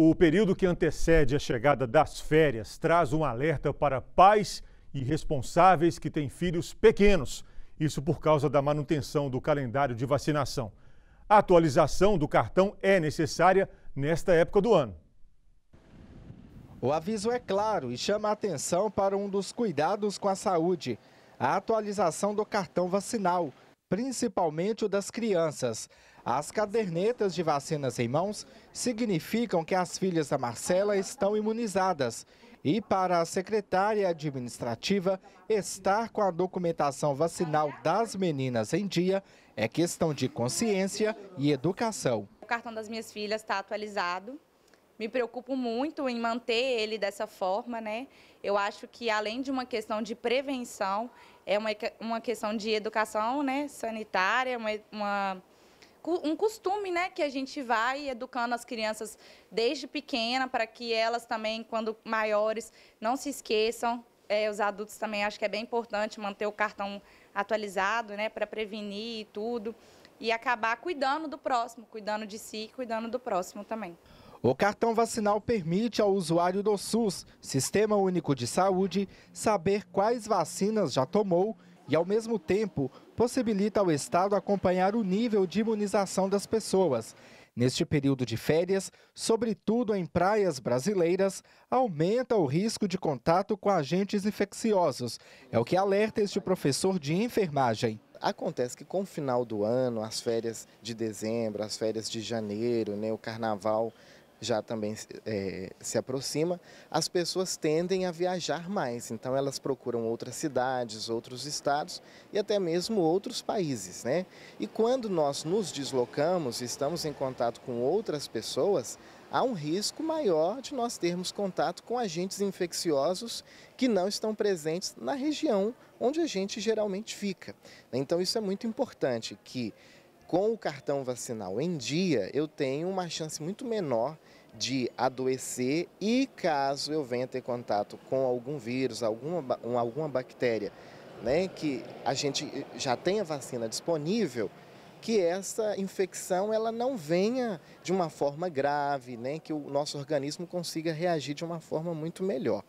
O período que antecede a chegada das férias traz um alerta para pais e responsáveis que têm filhos pequenos. Isso por causa da manutenção do calendário de vacinação. A atualização do cartão é necessária nesta época do ano. O aviso é claro e chama a atenção para um dos cuidados com a saúde: a atualização do cartão vacinal, principalmente o das crianças. As cadernetas de vacinas em mãos significam que as filhas da Marcela estão imunizadas. E para a secretária administrativa, estar com a documentação vacinal das meninas em dia é questão de consciência e educação. O cartão das minhas filhas está atualizado, me preocupo muito em manter ele dessa forma, né? Eu acho que além de uma questão de prevenção, é uma, uma questão de educação né, sanitária, uma, uma um costume, né, que a gente vai educando as crianças desde pequena para que elas também, quando maiores, não se esqueçam. É, os adultos também acho que é bem importante manter o cartão atualizado, né, para prevenir e tudo e acabar cuidando do próximo, cuidando de si, cuidando do próximo também. O cartão vacinal permite ao usuário do SUS, Sistema Único de Saúde, saber quais vacinas já tomou e, ao mesmo tempo, possibilita ao Estado acompanhar o nível de imunização das pessoas. Neste período de férias, sobretudo em praias brasileiras, aumenta o risco de contato com agentes infecciosos. É o que alerta este professor de enfermagem. Acontece que com o final do ano, as férias de dezembro, as férias de janeiro, né, o carnaval, já também é, se aproxima, as pessoas tendem a viajar mais. Então elas procuram outras cidades, outros estados e até mesmo outros países, né? E quando nós nos deslocamos, estamos em contato com outras pessoas, há um risco maior de nós termos contato com agentes infecciosos que não estão presentes na região onde a gente geralmente fica. Então isso é muito importante que com o cartão vacinal em dia, eu tenho uma chance muito menor de adoecer e caso eu venha ter contato com algum vírus, alguma, alguma bactéria, né, que a gente já tenha vacina disponível, que essa infecção ela não venha de uma forma grave, né, que o nosso organismo consiga reagir de uma forma muito melhor.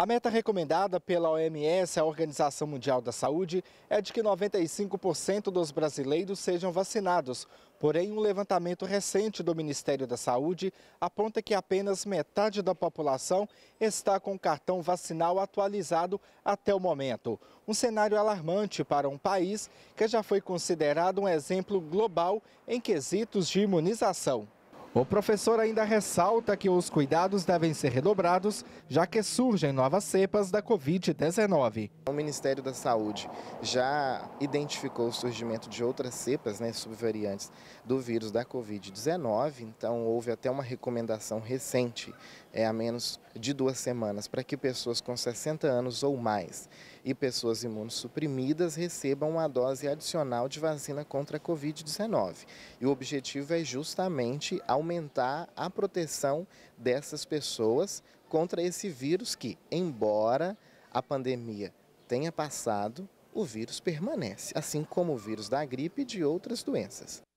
A meta recomendada pela OMS, a Organização Mundial da Saúde, é de que 95% dos brasileiros sejam vacinados. Porém, um levantamento recente do Ministério da Saúde aponta que apenas metade da população está com o cartão vacinal atualizado até o momento. Um cenário alarmante para um país que já foi considerado um exemplo global em quesitos de imunização. O professor ainda ressalta que os cuidados devem ser redobrados, já que surgem novas cepas da Covid-19. O Ministério da Saúde já identificou o surgimento de outras cepas, né, subvariantes do vírus da Covid-19, então houve até uma recomendação recente, é, há menos de duas semanas, para que pessoas com 60 anos ou mais e pessoas imunossuprimidas recebam uma dose adicional de vacina contra a Covid-19. E o objetivo é justamente aumentar aumentar a proteção dessas pessoas contra esse vírus que, embora a pandemia tenha passado, o vírus permanece, assim como o vírus da gripe e de outras doenças.